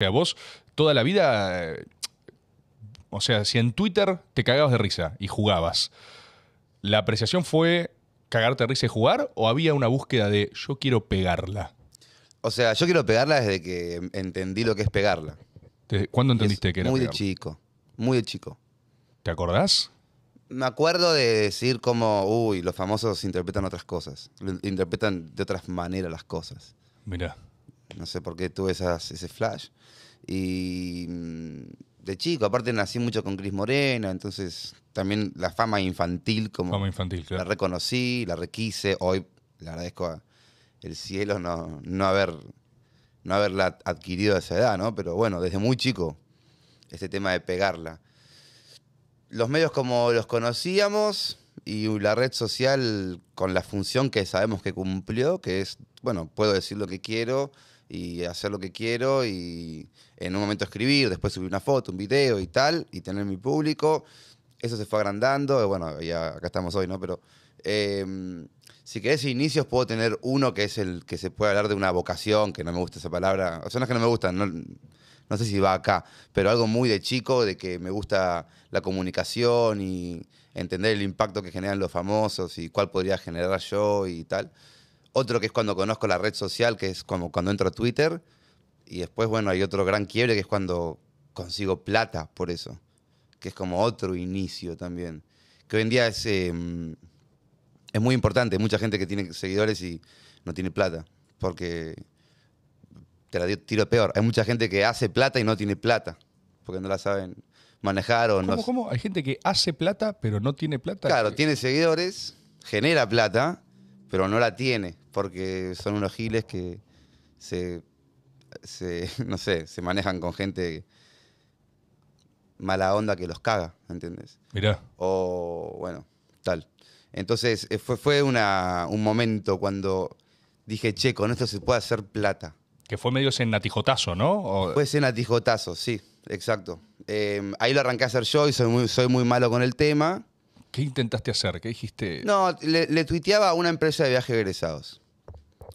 O sea, vos toda la vida, eh, o sea, si en Twitter te cagabas de risa y jugabas, ¿la apreciación fue cagarte de risa y jugar o había una búsqueda de yo quiero pegarla? O sea, yo quiero pegarla desde que entendí lo que es pegarla. ¿Cuándo entendiste que era Muy de chico, muy de chico. ¿Te acordás? Me acuerdo de decir como, uy, los famosos interpretan otras cosas, interpretan de otras maneras las cosas. Mirá. No sé por qué tuve ese flash. Y mm, de chico, aparte nací mucho con Cris Morena, entonces también la fama infantil, como la reconocí, la requise, hoy le agradezco al cielo no, haber, no haberla adquirido a esa edad, ¿no? Pero bueno, desde muy chico, este tema de pegarla. Los medios como los conocíamos y la red social con la función que sabemos que cumplió, que es, bueno, puedo decir lo que quiero, y hacer lo que quiero y en un momento escribir, después subir una foto, un video y tal, y tener mi público. Eso se fue agrandando, eh, bueno, ya acá estamos hoy, ¿no? Pero eh, si querés inicios, puedo tener uno que es el que se puede hablar de una vocación, que no me gusta esa palabra. O sea, no que no me gustan, no, no sé si va acá, pero algo muy de chico, de que me gusta la comunicación y entender el impacto que generan los famosos y cuál podría generar yo y tal. Otro que es cuando conozco la red social, que es como cuando entro a Twitter. Y después, bueno, hay otro gran quiebre que es cuando consigo plata por eso. Que es como otro inicio también. Que hoy en día es, eh, es muy importante. Hay mucha gente que tiene seguidores y no tiene plata. Porque te la tiro peor. Hay mucha gente que hace plata y no tiene plata. Porque no la saben manejar o ¿Cómo, ¿Cómo? Hay gente que hace plata pero no tiene plata. Claro, tiene seguidores, genera plata pero no la tiene, porque son unos giles que se, no sé, se manejan con gente mala onda que los caga, ¿entiendes? Mirá. O, bueno, tal. Entonces, eh, fue, fue una, un momento cuando dije, che, con esto se puede hacer plata. Que fue medio ese ¿no? Fue ese natijotazo, sí, exacto. Eh, ahí lo arranqué a hacer yo y soy muy, soy muy malo con el tema. ¿Qué intentaste hacer? ¿Qué dijiste? No, le, tuiteaba a una empresa de viajes egresados.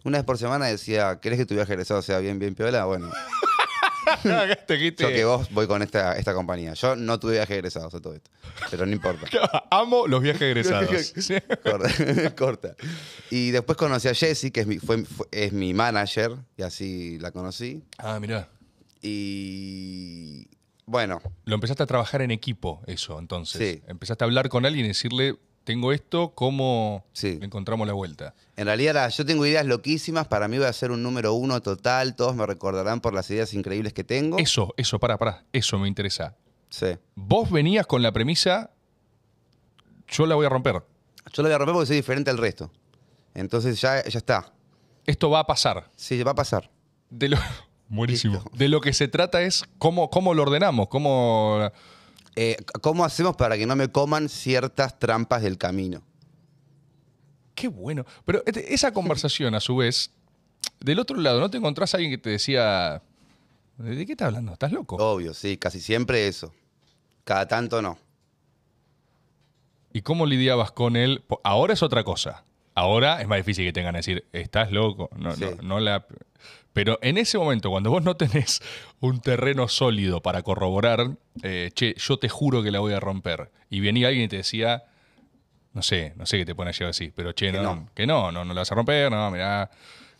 Una vez por semana decía, ¿querés que tu viaje egresado sea bien, bien piola? Bueno. Yo que vos voy con esta, esta compañía. Yo no tuve viajes egresados a todo esto. Pero no importa. Amo los viajes egresados. corta, Y después conocí a Jessy, que es es mi manager, y así la conocí. Ah, mirá. Y bueno. Lo empezaste a trabajar en equipo, eso, entonces. Sí. Empezaste a hablar con alguien y decirle, tengo esto, ¿cómo encontramos la vuelta? En realidad, yo tengo ideas loquísimas, para mí voy a ser un número uno total, todos me recordarán por las ideas increíbles que tengo. Eso, eso, para, para, eso me interesa. Sí. Vos venías con la premisa, yo la voy a romper. Yo la voy a romper porque soy diferente al resto. Entonces ya, ya está. Esto va a pasar. Sí, va a pasar. De lo, Buenísimo. De lo que se trata es cómo, cómo lo ordenamos, cómo... Eh, ¿Cómo hacemos para que no me coman ciertas trampas del camino? Qué bueno. Pero este, esa conversación, a su vez, del otro lado, ¿no te encontrás a alguien que te decía, ¿de qué estás hablando? ¿Estás loco? Obvio, sí, casi siempre eso. Cada tanto no. ¿Y cómo lidiabas con él? Ahora es otra cosa. Ahora es más difícil que tengan que decir, estás loco. No, no, la... Pero en ese momento, cuando vos no tenés un terreno sólido para corroborar, eh, che, yo te juro que la voy a romper. Y venía alguien y te decía, no sé, no sé qué te pone a llevar así, pero che, que no, no, que no, no, no la vas a romper, no, mirá.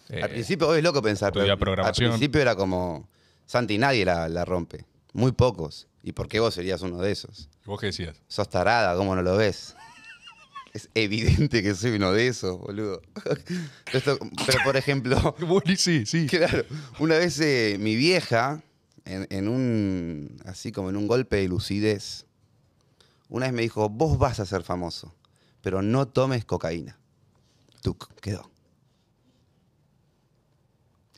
Eh, al principio, es loco pensar, pero al principio era como, Santi, nadie la, la rompe, muy pocos. ¿Y por qué vos serías uno de esos? ¿Vos qué decías? Sos tarada, ¿cómo no lo ves? Es evidente que soy uno de esos, boludo. pero por ejemplo. sí, sí. Claro. Una vez eh, mi vieja, en, un. así como en un golpe de lucidez, una vez me dijo: Vos vas a ser famoso, pero no tomes cocaína. Tuc, quedó.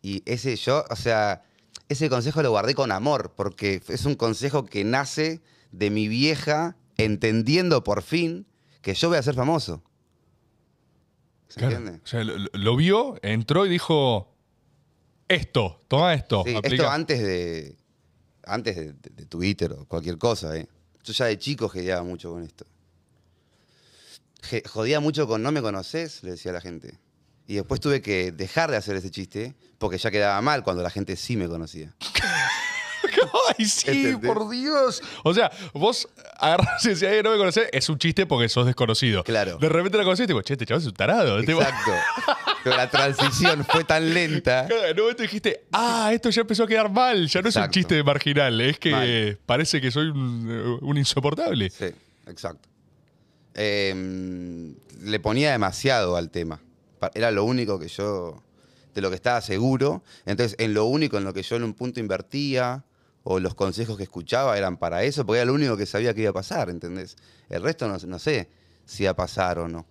Y ese yo, o sea, ese consejo lo guardé con amor, porque es un consejo que nace de mi vieja entendiendo por fin que yo voy a ser famoso. ¿Se entiende? O sea, lo, vio, entró y dijo, esto, toma esto. esto antes de, antes de, Twitter o cualquier cosa. ¿eh? Yo ya de chico gedeaba mucho con esto. jodía mucho con no me conoces, le decía a la gente. Y después tuve que dejar de hacer ese chiste porque ya quedaba mal cuando la gente sí me conocía. Ay, sí, por Dios. O sea, vos agarras y decís, no me conocés, es un chiste porque sos desconocido. Claro. De repente la conociste y digo, che, este chaval es un tarado. Exacto. Pero la transición fue tan lenta. En un momento dijiste, ah, esto ya empezó a quedar mal, ya no es un chiste marginal, es que parece que soy un, eh, insoportable. Sí, exacto. Em, le ponía demasiado al tema. Era lo único que yo, de lo que estaba seguro. Entonces, en lo único en lo que yo en un punto invertía, o los consejos que escuchaba eran para eso, porque era lo único que sabía que iba a pasar, ¿entendés? El resto no, sé si iba a pasar o no.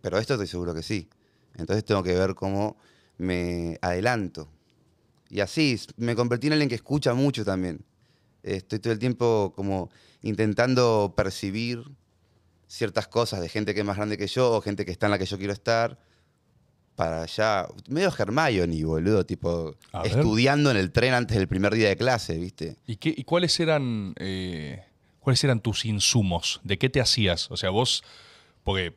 Pero esto estoy seguro que sí. Entonces tengo que ver cómo me adelanto. Y así, me convertí en alguien que escucha mucho también. Estoy todo el tiempo como intentando percibir ciertas cosas de gente que es más grande que yo o gente que está en la que yo quiero estar para allá, medio Hermione, boludo, tipo estudiando en el tren antes del primer día de clase, ¿viste? ¿Y, qué, cuáles eran eh, cuáles eran tus insumos? ¿De qué te hacías? O sea, vos, porque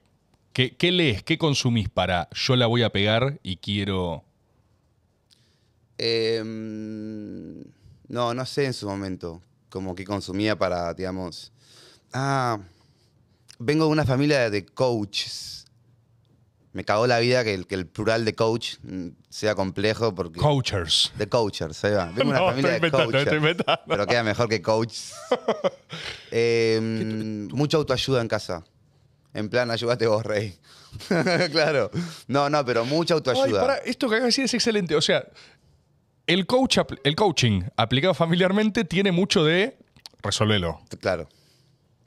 ¿Qué, ¿Qué, lees? ¿Qué consumís para yo la voy a pegar y quiero. Em, no, no sé en su momento. Como que consumía para, digamos. Ah. Vengo de una familia de coaches me cagó la vida que el, plural de coach mm, sea complejo porque... Coachers. De coachers, ahí va. Vengo una familia de coachers. Pero queda mejor que coach. Em, mucha autoayuda en casa. En plan, ayúdate vos, Rey. claro. No, no, pero mucha autoayuda. esto que acabas de es excelente. O sea, el, coach, el coaching aplicado familiarmente tiene mucho de Resolvelo. Claro.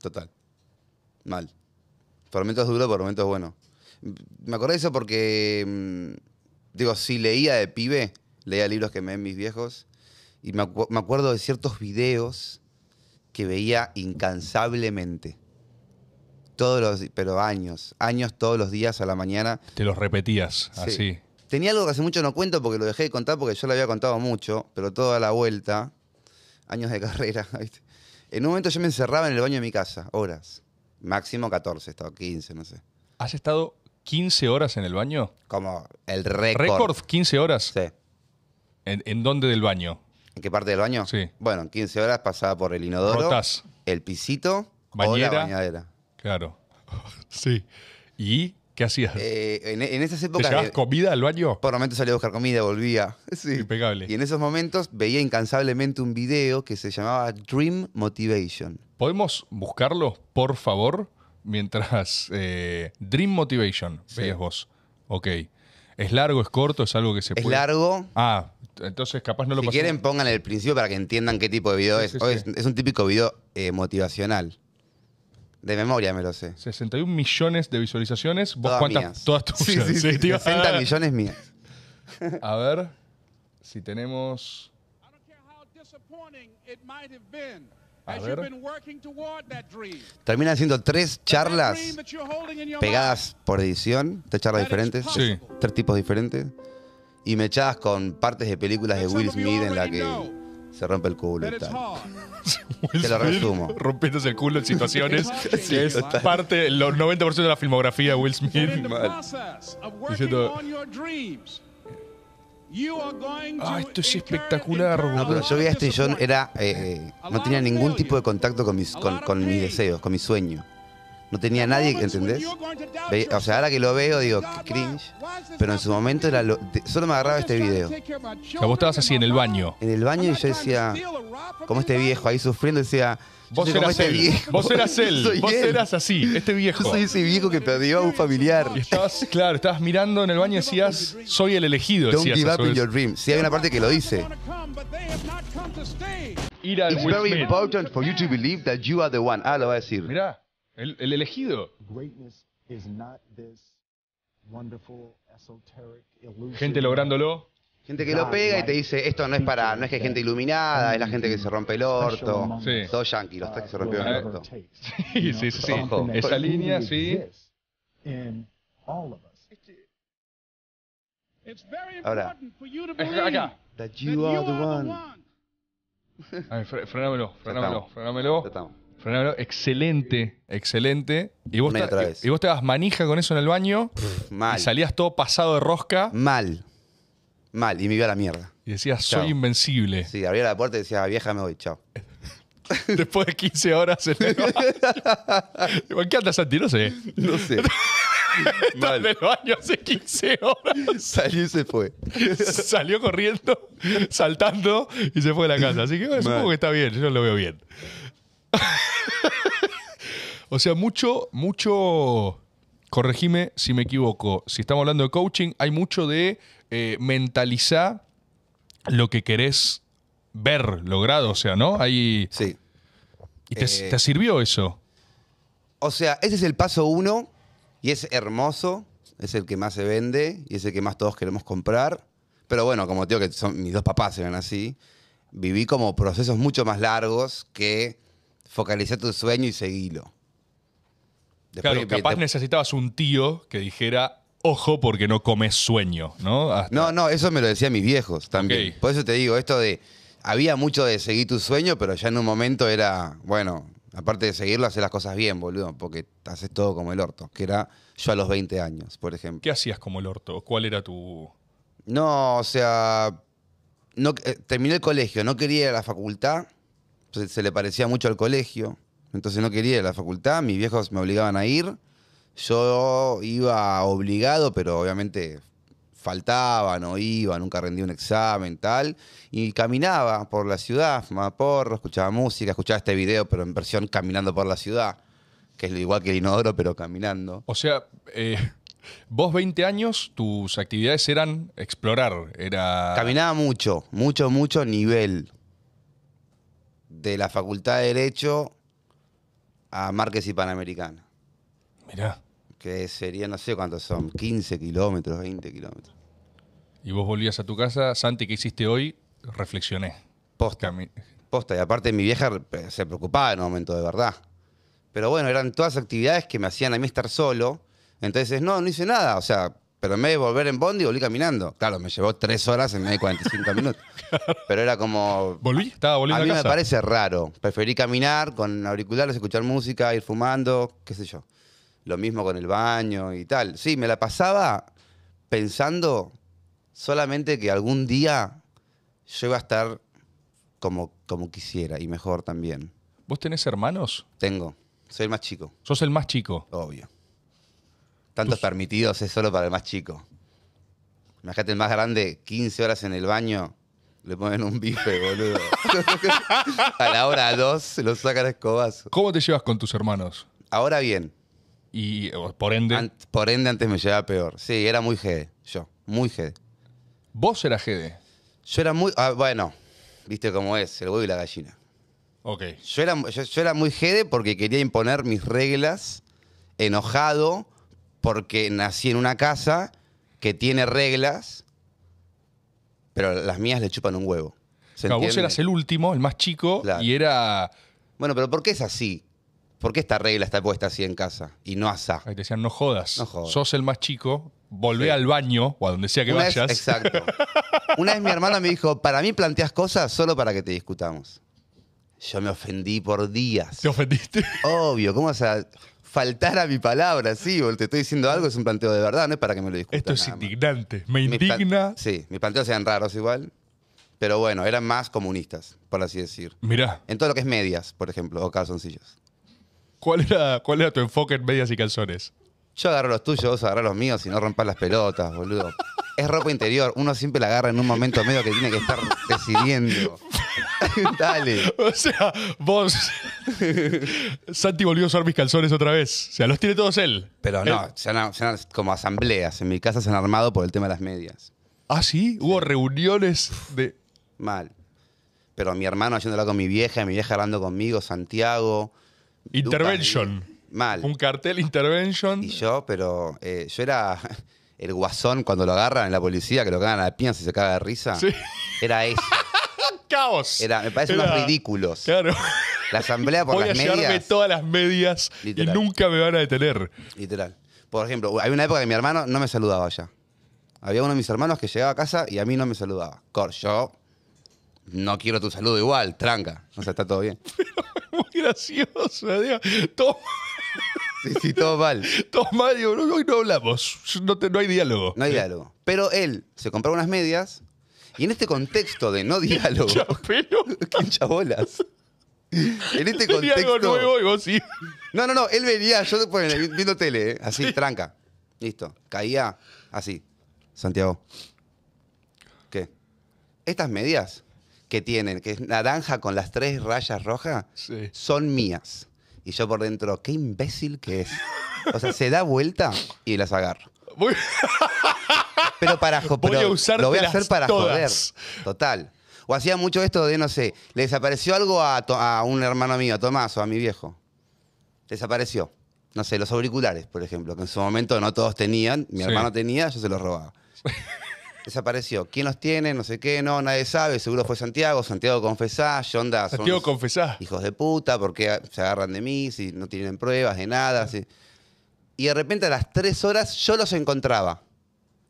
Total. Mal. Por momentos duro, por momentos bueno. Me acuerdo de eso porque, mm, digo, si leía de pibe, leía libros que me ven mis viejos, y me, acuerdo de ciertos videos que veía incansablemente todos los pero años, años todos los días a la mañana. Te los repetías así. Tenía algo que hace mucho no cuento porque lo dejé de contar porque yo lo había contado mucho, pero toda la vuelta, años de carrera, En un momento yo me encerraba en el baño de mi casa, horas. Máximo 14, estaba 15, no sé. Has estado 15 horas en el baño. Como el récord. ¿Récord 15 horas? Sí. ¿En, dónde del baño? ¿En qué parte del baño? Sí. Bueno, 15 horas pasaba por el inodoro. El pisito. O la bañadera. Claro. sí. ¿Y qué hacías? Eh, en, esas épocas. ¿Te comida al baño? Por momentos salía a buscar comida, volvía. Sí. Impecable. Y en esos momentos veía incansablemente un video que se llamaba Dream Motivation. ¿Podemos buscarlo, por favor? mientras eh, Dream Motivation, sí. vos. Ok. ¿Es largo, es corto, es algo que se puede...? Es largo. Ah, entonces capaz no lo Si quieren pongan el principio para que entiendan qué tipo de video es. es, un típico video eh, motivacional. De memoria me lo sé. 61 millones de visualizaciones. ¿Vos todas cuántas? Todas tuyas. Sí, sí, 60 millones mías. A ver si tenemos... Termina haciendo tres charlas pegadas por edición, tres charlas diferentes, tres tipos diferentes, y me mechadas con partes de películas de Will Smith en la que se rompe el culo y tal. lo resumo. Rompiéndose el culo en situaciones parte, el 90% de la filmografía de Will Smith. Mal. Ah, esto es espectacular. No, pero yo veía esto y yo era, eh, eh, no tenía ningún tipo de contacto con mis, con, mis deseos, con mi sueño. No tenía nadie, ¿entendés? O sea, ahora que lo veo digo, cringe. Pero en su momento era lo- solo me agarraba este video. O vos estabas así en el baño. En el baño y yo decía, como este viejo ahí sufriendo, decía, este Vos eras él. Vos eras así, este viejo. Yo soy ese viejo que perdió a un familiar. estabas, claro, estabas mirando en el baño y decías, soy el elegido. Don't give up in your dreams. Si hay una parte que lo dice. Ir al It's very important for you to believe that you are the one. Ah, lo va a decir. Mirá, el elegido. Gente lográndolo. Gente que lo pega y te dice, esto no es para, no es que hay gente iluminada, es la gente que se rompe el orto, sí. todos yanquis, los que se rompieron el orto. Sí, sí, sí, esa línea, sí. Este, Ahora, acá. That you are the one. frenámelo, frenámelo, frenámelo. excelente, excelente. Y vos, te, vas manija con eso en el baño. Mal. Y salías todo pasado de rosca. Mal. Mal, y me iba a la mierda. Y decía, soy invencible. Sí, abría la puerta y decía, vieja, me voy, chao. Después de 15 horas se el baño. ¿En qué andas, Santi? No sé. No sé. Estás en baño hace 15 horas. Salió y se fue. Salió corriendo, saltando y se fue a la casa. Así que supongo que está bien, yo lo veo bien. o sea, mucho, mucho corregime si me equivoco, si estamos hablando de coaching, hay mucho de eh, mentalizar lo que querés ver logrado, o sea, ¿no? Hay... Sí. ¿Y eh, te, sirvió eso? O sea, ese es el paso uno y es hermoso, es el que más se vende y es el que más todos queremos comprar. Pero bueno, como te digo que son, mis dos papás eran así, viví como procesos mucho más largos que focalizar tu sueño y seguilo capaz necesitabas un tío que dijera, ojo porque no comes sueño, ¿no? No, no, eso me lo decían mis viejos también. Por eso te digo, esto de, había mucho de seguir tu sueño, pero ya en un momento era, bueno, aparte de seguirlo, hacer las cosas bien, boludo, porque haces todo como el orto, que era yo a los 20 años, por ejemplo. ¿Qué hacías como el orto? ¿Cuál era tu...? No, o sea, eh, terminé el colegio, no quería ir a la facultad, se le parecía mucho al colegio. Entonces no quería ir a la facultad, mis viejos me obligaban a ir. Yo iba obligado, pero obviamente faltaba, no iba, nunca rendí un examen, tal. Y caminaba por la ciudad, fumaba porro, escuchaba música, escuchaba este video, pero en versión caminando por la ciudad, que es lo igual que el inodoro, pero caminando. O sea, eh, vos 20 años, tus actividades eran explorar, era... Caminaba mucho, mucho, mucho nivel. De la facultad de Derecho a Márquez y Panamericana. Mirá. Que sería, no sé cuántos son, 15 kilómetros, 20 kilómetros. Y vos volvías a tu casa, Santi, ¿qué hiciste hoy? Reflexioné. Posta. Posta, y aparte mi vieja se preocupaba en un momento de verdad. Pero bueno, eran todas actividades que me hacían a mí estar solo. Entonces, no, no hice nada. O sea, pero en vez de volver en bondi, volví caminando. Claro, me llevó tres horas en vez de 45 minutos. Pero era como... ¿Volví? Estaba volviendo a mí me parece raro. Preferí caminar con auriculares, escuchar música, ir fumando, qué sé yo. Lo mismo con el baño y tal. Sí, me la pasaba pensando solamente que algún día yo iba a estar como, como quisiera y mejor también. ¿Vos tenés hermanos? Tengo. Soy el más chico. ¿Sos el más chico? Obvio. Tantos permitidos es solo para el más chico. Imagínate el más grande, 15 horas en el baño, le ponen un bife, boludo. a la hora dos, lo sacan a escobazo. ¿Cómo te llevas con tus hermanos? Ahora bien. Y por ende. por ende, antes me llevaba peor. Sí, era muy GD, yo. Muy GD. ¿Vos eras jede? Yo era muy. Ah, bueno, viste cómo es, el huevo y la gallina. Ok. Yo era, yo, era muy GD porque quería imponer mis reglas enojado porque nací en una casa que tiene reglas, pero las mías le chupan un huevo. No, vos eras el último, el más chico, y era. Bueno, pero ¿por qué es así? ¿Por qué esta regla está puesta así en casa y no asá? Ahí te decían, no jodas, sos el más chico, volvé al baño o a donde sea que vayas. exacto. Una vez mi hermana me dijo, para mí planteas cosas solo para que te discutamos. Yo me ofendí por días. Te ofendiste. Obvio, ¿cómo sea, faltar a mi palabra, sí, o te estoy diciendo algo, es un planteo de verdad, no es para que me lo discutas. Esto es indignante, me indigna. sí, mis planteos eran raros igual, pero bueno, eran más comunistas, por así decir. Mirá. En todo lo que es medias, por ejemplo, o calzoncillos. ¿Cuál era, cuál era tu enfoque en medias y calzones? Yo agarro los tuyos, vos agarras los míos y no rompas las pelotas, boludo. Es ropa interior, uno siempre la agarra en un momento medio que tiene que estar decidiendo. Dale. O sea, vos. Santi volvió a usar mis calzones otra vez. O sea, los tiene todos él. Pero no, se han- como asambleas. En mi casa se han armado por el tema de las medias. Ah, sí. Hubo reuniones de. Mal. Pero mi hermano haciéndola con mi vieja, mi vieja hablando conmigo, Santiago. Intervention. Mal. Un cartel intervention. Y yo, pero eh, yo era el guasón cuando lo agarran en la policía, que lo cagan a la piña y se caga de risa. Era eso. Era, me parece unos ridículos. Claro. La asamblea por Voy a las llevarme todas las medias y nunca me van a detener. Literal. Por ejemplo, hay una época que mi hermano no me saludaba ya. Había uno de mis hermanos que llegaba a casa y a mí no me saludaba. Cor, yo no quiero tu saludo igual, tranca. O sea, está todo bien. Muy gracioso, digo, todo, Sí, sí, todo mal. todo mal, digo, no, hoy no hablamos, no, no hay diálogo. No hay diálogo. Pero él se compró unas medias y en este contexto de no diálogo. ¡Qué bolas. En este contexto. No, no, no. Él venía, yo después viendo tele, ¿eh? así, tranca. Listo. Caía así. Santiago. ¿Qué? Estas medias que tienen, que es naranja con las tres rayas rojas, son mías. Y yo por dentro, qué imbécil que es. O sea, se da vuelta y las agarro. Muy... Pero para joder, lo voy a hacer para joder. Total. O hacía mucho esto de, no sé, le desapareció algo a, un hermano mío, a Tomás o a mi viejo. Desapareció. No sé, los auriculares, por ejemplo, que en su momento no todos tenían. Mi hermano tenía, yo se los robaba. Desapareció. ¿Quién los tiene? No sé qué, no, nadie sabe. Seguro fue Santiago. Santiago confesá, Yonda. Santiago confesá. Hijos de puta, porque se agarran de mí si no tienen pruebas de nada. Y de repente a las tres horas yo los encontraba.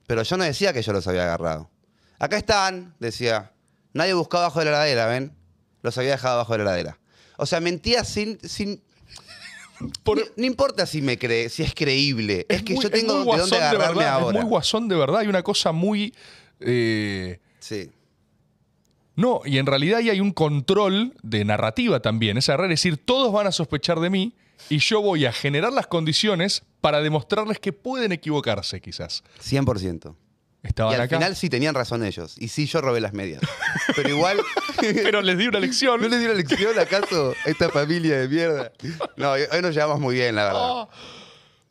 Pero yo no decía que yo los había agarrado. Acá están, decía. Nadie buscaba abajo de la heladera, ¿ven? Los había dejado abajo de la heladera. O sea, mentía sin. sin... No, importa si me cree, si es creíble. Es, que yo tengo de dónde agarrarme de ahora. Es muy guasón de verdad. Hay una cosa muy. Eh, sí. No, y en realidad hay un control de narrativa también. Es agarrar, es decir, todos van a sospechar de mí y yo voy a generar las condiciones para demostrarles que pueden equivocarse, quizás. 100%. Estaban y al final sí tenían razón ellos. Y sí, yo robé las medias. Pero igual. Pero les di una lección. ¿No les di una lección acaso esta familia de mierda? No, hoy nos llevamos muy bien, la verdad. Ah.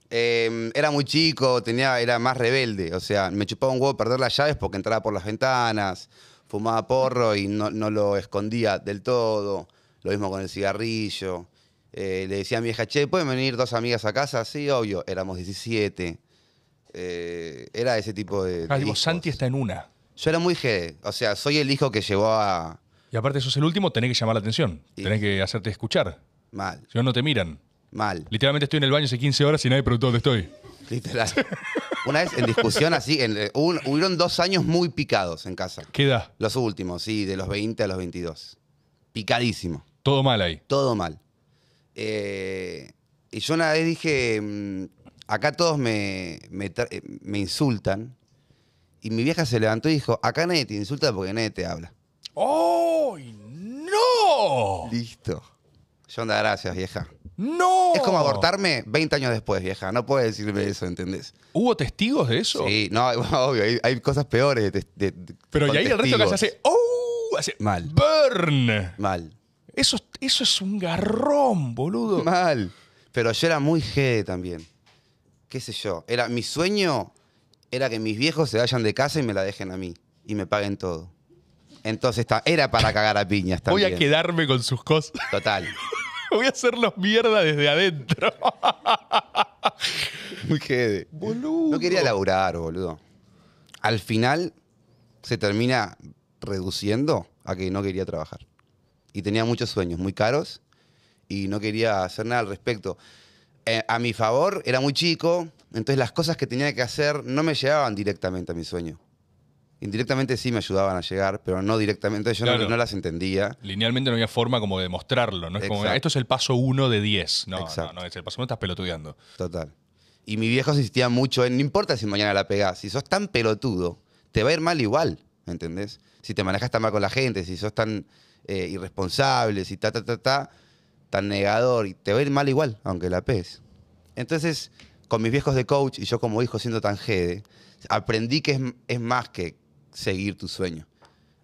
Em, era muy chico, tenía, era más rebelde. O sea, me chupaba un huevo perder las llaves porque entraba por las ventanas, fumaba porro y no, no lo escondía del todo. Lo mismo con el cigarrillo. Eh, le decía a mi hija, che, ¿pueden venir dos amigas a casa? Sí, obvio, éramos 17. Eh, era ese tipo de. Ah, digo, Santi está en una. Yo era muy G, o sea, soy el hijo que llevó a. Y aparte, sos el último, tenés que llamar la atención. Tenés que hacerte escuchar. Mal. Si no, no te miran. Mal. Literalmente estoy en el baño hace 15 horas y nadie preguntó dónde estoy. Literal. Una vez en discusión así, en, eh, hubieron dos años muy picados en casa. ¿Qué edad? Los últimos, sí, de los 20 a los 22. Picadísimo. Todo mal ahí. Todo mal. Eh, y yo una vez dije, mm, acá todos me, eh, me, insultan. Y mi vieja se levantó y dijo, acá nadie te insulta porque nadie te habla. ¡Oh, no! Listo. Yo onda, gracias, vieja. ¡No! Es como abortarme 20 años después, vieja. No puedes decirme eso, ¿entendés? ¿Hubo testigos de eso? Sí, no, obvio, hay, cosas peores. De, Pero y ahí el resto que se hace, ¡oh! Mal. ¡Burn! Mal. Eso, es un garrón, boludo. Mal. Pero yo era muy jede también. ¿Qué sé yo? Era, mi sueño era que mis viejos se vayan de casa y me la dejen a mí. Y me paguen todo. Entonces era para cagar a piñas también. Voy a quedarme con sus cosas. Total. Voy a hacerlos mierda desde adentro. muy jede. Boludo. No quería laburar, boludo. Al final se termina reduciendo a que no quería trabajar y tenía muchos sueños muy caros y no quería hacer nada al respecto. Eh, a mi favor, era muy chico, entonces las cosas que tenía que hacer no me llegaban directamente a mi sueño. Indirectamente sí me ayudaban a llegar, pero no directamente, yo no, las entendía. Linealmente no había forma como de mostrarlo, ¿no? Es como, esto es el paso uno de diez. no, no, no, es el paso uno, estás pelotudeando. Total. Y mi viejo insistía mucho en, no importa si mañana la pegás, si sos tan pelotudo, te va a ir mal igual, ¿entendés? Si te manejas tan mal con la gente, si sos tan eh, irresponsables y ta, ta, ta, ta, tan negador, y te va a ir mal igual, aunque la pes. Entonces, con mis viejos de coach y yo como hijo siendo tan jede, aprendí que es, más que seguir tu sueño.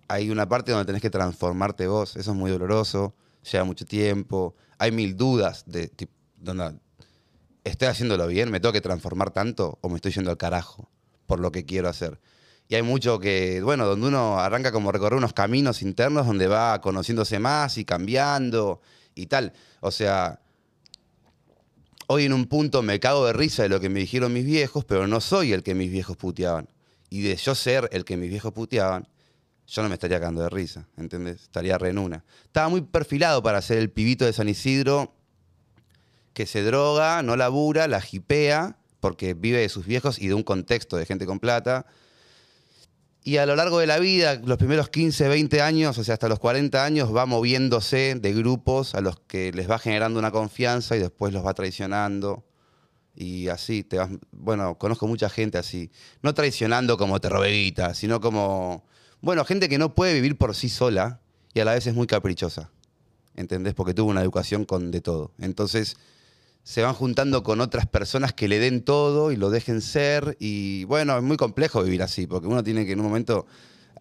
Hay una parte donde tenés que transformarte vos, eso es muy doloroso, lleva mucho tiempo, hay mil dudas de, estoy haciéndolo bien, me tengo que transformar tanto o me estoy yendo al carajo por lo que quiero hacer y hay mucho que, bueno, donde uno arranca como recorrer unos caminos internos donde va conociéndose más y cambiando y tal. O sea, hoy en un punto me cago de risa de lo que me dijeron mis viejos, pero no soy el que mis viejos puteaban. Y de yo ser el que mis viejos puteaban, yo no me estaría cagando de risa, ¿entendés? Estaría re en una. Estaba muy perfilado para ser el pibito de San Isidro que se droga, no labura, la jipea, porque vive de sus viejos y de un contexto de gente con plata y a lo largo de la vida, los primeros 15, 20 años, o sea, hasta los 40 años, va moviéndose de grupos a los que les va generando una confianza y después los va traicionando. Y así, te vas, bueno, conozco mucha gente así, no traicionando como te sino como, bueno, gente que no puede vivir por sí sola y a la vez es muy caprichosa, ¿entendés? Porque tuvo una educación con de todo. Entonces, se van juntando con otras personas que le den todo y lo dejen ser. Y bueno, es muy complejo vivir así, porque uno tiene que en un momento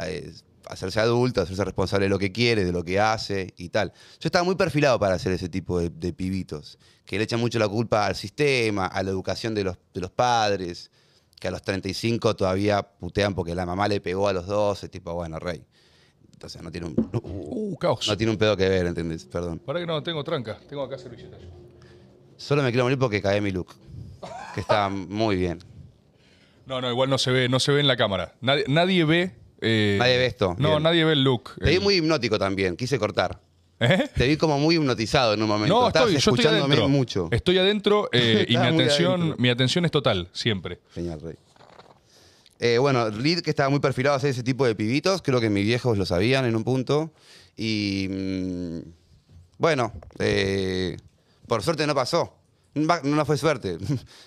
eh, hacerse adulto, hacerse responsable de lo que quiere, de lo que hace y tal. Yo estaba muy perfilado para hacer ese tipo de, pibitos, que le echan mucho la culpa al sistema, a la educación de los, los padres, que a los 35 todavía putean porque la mamá le pegó a los 12, tipo, bueno, rey. Entonces no tiene un. Uh, uh, uh, caos. No tiene un pedo que ver, ¿entendés? Perdón. Para que no, tengo tranca, tengo acá servilletas. Solo me quiero morir porque cae mi look. Que está muy bien. No, no, igual no se ve, no se ve en la cámara. Nadie, ve. Eh, nadie ve esto. No, nadie ve el look. Te vi muy hipnótico también, quise cortar. ¿Eh? Te vi como muy hipnotizado en un momento. No, estoy, yo estoy escuchándome mucho. Estoy adentro eh, y mi atención, mi atención es total, siempre. Genial, Rey. Eh, bueno, Reed, que estaba muy perfilado a hacer ese tipo de pibitos, creo que mis viejos lo sabían en un punto. Y. Mm, bueno, eh, por suerte no pasó. No fue suerte.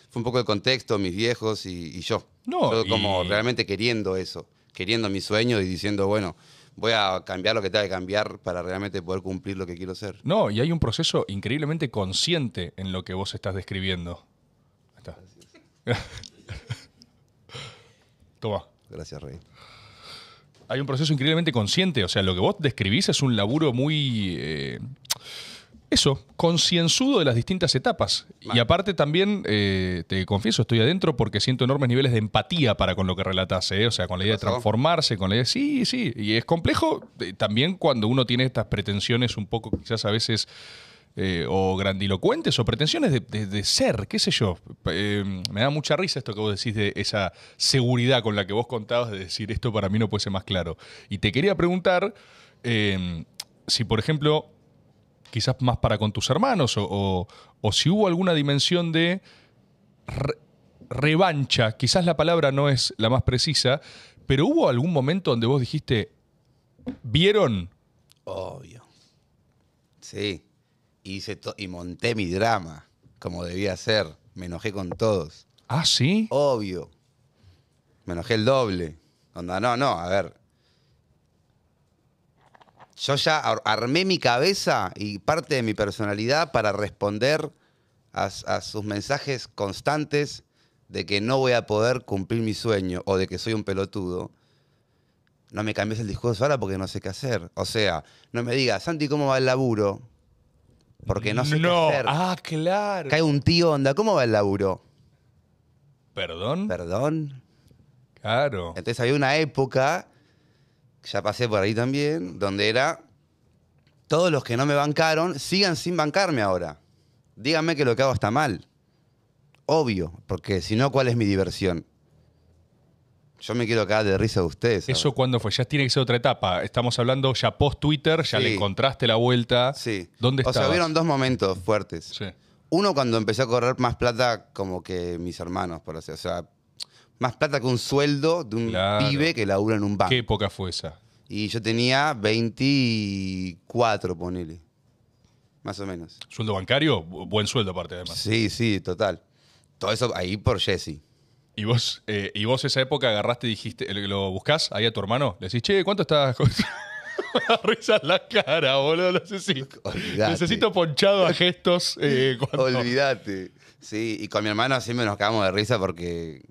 fue un poco el contexto, mis viejos y, yo. No, como realmente queriendo eso, queriendo mi sueño y diciendo, bueno, voy a cambiar lo que tenga que cambiar para realmente poder cumplir lo que quiero ser. No, y hay un proceso increíblemente consciente en lo que vos estás describiendo. está. Toma. Gracias, Rey. Hay un proceso increíblemente consciente, o sea, lo que vos describís es un laburo muy... Eh, eso, concienzudo de las distintas etapas. Y aparte también, eh, te confieso, estoy adentro porque siento enormes niveles de empatía para con lo que relatas, eh. o sea, con la idea de transformarse, con la idea de, sí, sí, y es complejo eh, también cuando uno tiene estas pretensiones un poco quizás a veces... o grandilocuentes o pretensiones de, ser, qué sé yo. me da mucha risa esto que vos decís de esa seguridad con la que vos contabas de decir esto para mí no puede ser más claro. Y te quería preguntar si, por ejemplo, quizás más para con tus hermanos, o, si hubo alguna dimensión de revancha, quizás la palabra no es la más precisa, pero hubo algún momento donde vos dijiste, ¿vieron? Obvio. Sí, y monté mi drama, como debía ser, me enojé con todos. Ah, sí. Obvio. Me enojé el doble. no, no, a ver, yo ya armé mi cabeza y parte de mi personalidad para responder a, sus mensajes constantes de que no voy a poder cumplir mi sueño o de que soy un pelotudo. No me cambies el discurso ahora porque no sé qué hacer. O sea, no me digas, Santi, ¿cómo va el laburo? Porque no sé qué hacer. Ah, claro. Cae un tío onda, ¿cómo va el laburo? ¿Perdón? ¿Perdón? Claro. Entonces había una época ya pasé por ahí también, donde era, todos los que no me bancaron sigan sin bancarme ahora. Díganme que lo que hago está mal. Obvio, porque si no, ¿cuál es mi diversión? Yo me quiero caer de risa de ustedes. ¿Eso cuándo fue? Ya tiene que ser otra etapa. Estamos hablando ya post-Twitter, ya le encontraste la vuelta. Sí. ¿Dónde estabas? O sea, hubieron dos momentos fuertes. Uno cuando empecé a correr más plata como que mis hermanos, por así O más plata que un sueldo de un pibe que labura en un banco. ¿Qué época fue esa? Y yo tenía 24, ponele. Más o menos. ¿Sueldo bancario? Buen sueldo aparte además. Sí, sí, total. Todo eso ahí por Jesse. ¿Y vos, eh, y vos esa época agarraste y dijiste, lo buscás ahí a tu hermano? Le decís, che, ¿cuánto estás? con-?" la cara, boludo. Necesito, ponchado a gestos. Eh, Olvídate. Sí, y con mi hermano me nos cagamos de risa porque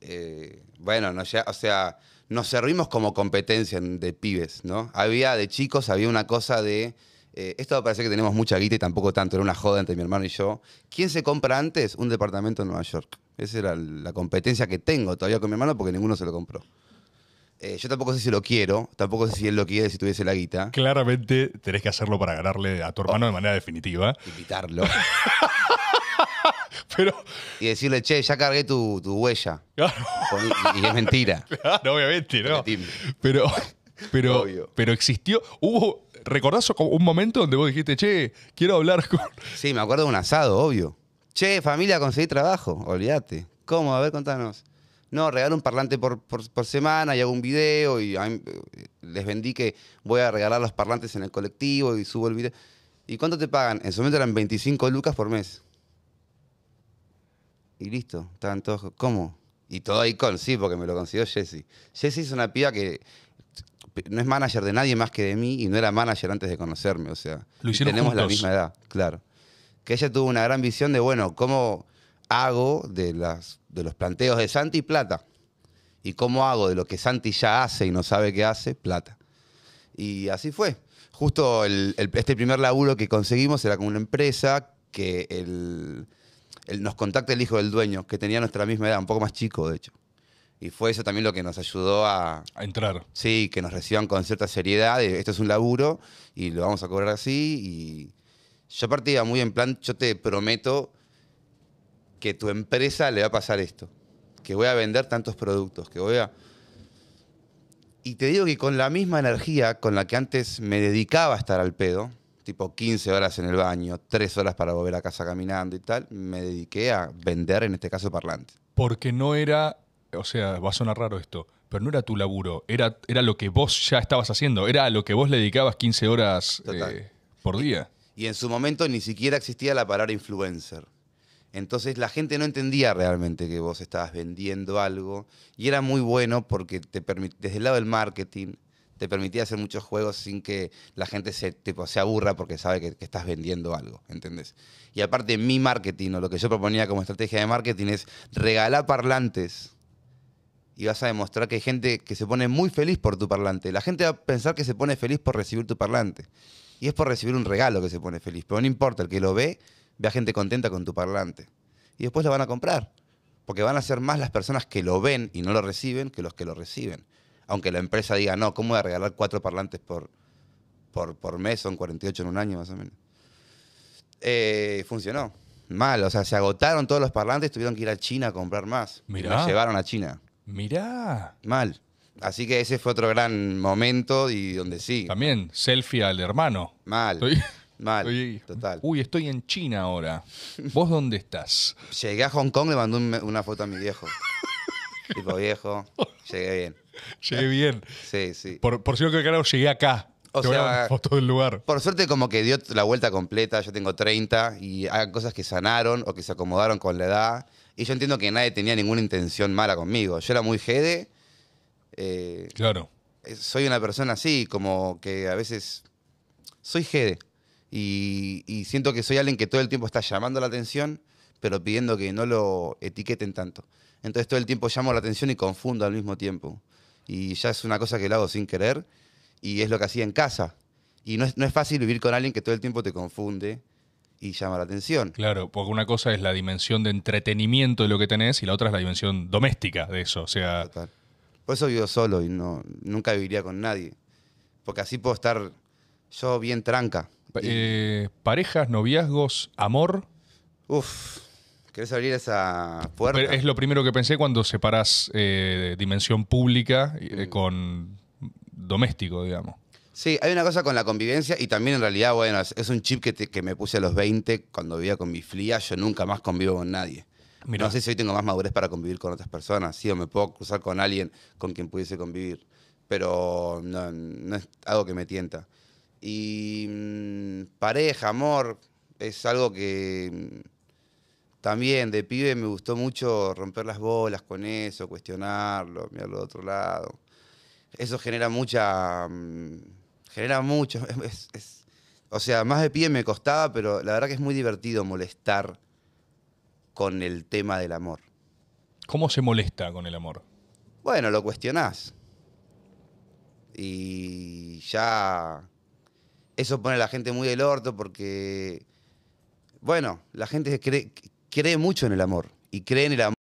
eh, bueno, no, o sea, nos servimos como competencia de pibes, ¿no? Había de chicos, había una cosa de... Eh, esto parece que tenemos mucha guita y tampoco tanto, era una joda entre mi hermano y yo. ¿Quién se compra antes un departamento en Nueva York? Esa era la competencia que tengo todavía con mi hermano porque ninguno se lo compró. Eh, yo tampoco sé si lo quiero, tampoco sé si él lo quiere si tuviese la guita. Claramente tenés que hacerlo para ganarle a tu hermano oh. de manera definitiva. Invitarlo. pero... Y decirle, che, ya cargué tu, tu huella. Claro. Y, es mentira. obviamente, ¿no? Pero, pero, pero existió, hubo, ¿recordás un momento donde vos dijiste, che, quiero hablar con... Sí, me acuerdo de un asado, obvio. Che, familia, conseguí trabajo, olvídate. ¿Cómo? A ver, contanos. No, regalo un parlante por, semana y hago un video y les vendí que voy a regalar los parlantes en el colectivo y subo el video. ¿Y cuánto te pagan? En su momento eran 25 lucas por mes y listo, estaban todos, ¿cómo? Y todo ahí con, sí, porque me lo consiguió Jesse. Jesse es una piba que no es manager de nadie más que de mí y no era manager antes de conocerme, o sea, tenemos la misma edad, claro. Que ella tuvo una gran visión de, bueno, ¿cómo hago de, las, de los planteos de Santi plata? ¿Y cómo hago de lo que Santi ya hace y no sabe qué hace plata? Y así fue. Justo este primer laburo que conseguimos era con una empresa que el, nos contacta el hijo del dueño, que tenía nuestra misma edad, un poco más chico, de hecho. Y fue eso también lo que nos ayudó a... A entrar. Sí, que nos reciban con cierta seriedad, esto es un laburo y lo vamos a cobrar así. Y yo partía muy en plan, yo te prometo que tu empresa le va a pasar esto, que voy a vender tantos productos, que voy a... Y te digo que con la misma energía con la que antes me dedicaba a estar al pedo, tipo 15 horas en el baño, 3 horas para volver a casa caminando y tal, me dediqué a vender, en este caso, parlantes. Porque no era, o sea, va a sonar raro esto, pero no era tu laburo, era, era lo que vos ya estabas haciendo, era lo que vos le dedicabas 15 horas eh, por día. Y, en su momento ni siquiera existía la palabra influencer. Entonces la gente no entendía realmente que vos estabas vendiendo algo y era muy bueno porque te desde el lado del marketing te permitía hacer muchos juegos sin que la gente se, se aburra porque sabe que, estás vendiendo algo, ¿entendés? Y aparte mi marketing o lo que yo proponía como estrategia de marketing es regalar parlantes y vas a demostrar que hay gente que se pone muy feliz por tu parlante. La gente va a pensar que se pone feliz por recibir tu parlante. Y es por recibir un regalo que se pone feliz. Pero no importa, el que lo ve, ve a gente contenta con tu parlante. Y después lo van a comprar. Porque van a ser más las personas que lo ven y no lo reciben que los que lo reciben aunque la empresa diga, no, ¿cómo voy a regalar cuatro parlantes por, por, mes? Son 48 en un año más o menos. Eh, funcionó. Mal, o sea, se agotaron todos los parlantes, tuvieron que ir a China a comprar más. Mirá. Los llevaron a China. Mirá. Mal. Así que ese fue otro gran momento y donde sí. También selfie al hermano. Mal. mal. total. Uy, estoy en China ahora. ¿Vos dónde estás? Llegué a Hong Kong, le mandó una foto a mi viejo. tipo viejo, llegué bien. Llegué bien. Sí, sí. Por, por cierto que claro, llegué acá. O sea, dar del lugar. Por suerte como que dio la vuelta completa, yo tengo 30 y hay cosas que sanaron o que se acomodaron con la edad. Y yo entiendo que nadie tenía ninguna intención mala conmigo. Yo era muy jede. Eh, claro. Eh, soy una persona así, como que a veces soy jede. Y, y siento que soy alguien que todo el tiempo está llamando la atención, pero pidiendo que no lo etiqueten tanto. Entonces todo el tiempo llamo la atención y confundo al mismo tiempo y ya es una cosa que lo hago sin querer y es lo que hacía en casa. Y no es, fácil vivir con alguien que todo el tiempo te confunde y llama la atención. Claro, porque una cosa es la dimensión de entretenimiento de lo que tenés y la otra es la dimensión doméstica de eso. O sea. Por eso vivo solo y no, nunca viviría con nadie. Porque así puedo estar yo bien tranca. Eh, ¿Parejas, noviazgos, amor? Uf. ¿Querés abrir esa puerta? es lo primero que pensé cuando separas eh, dimensión pública eh, mm. con doméstico, digamos. Sí, hay una cosa con la convivencia y también en realidad, bueno, es, un chip que, me puse a los 20 cuando vivía con mi flia, yo nunca más convivo con nadie. No sé si hoy tengo más madurez para convivir con otras personas, sí, o me puedo cruzar con alguien con quien pudiese convivir, pero no, es algo que me tienta. Y mm, pareja, amor, es algo que también de pibe me gustó mucho romper las bolas con eso, cuestionarlo, mirarlo de otro lado. Eso genera mucha. Mm, genera mucho. o sea, más de pibe me costaba, pero la verdad que es muy divertido molestar con el tema del amor. ¿Cómo se molesta con el amor? Bueno, lo cuestionás. Y ya. Eso pone a la gente muy del orto porque bueno, la gente cree, cree mucho en el amor y cree en el amor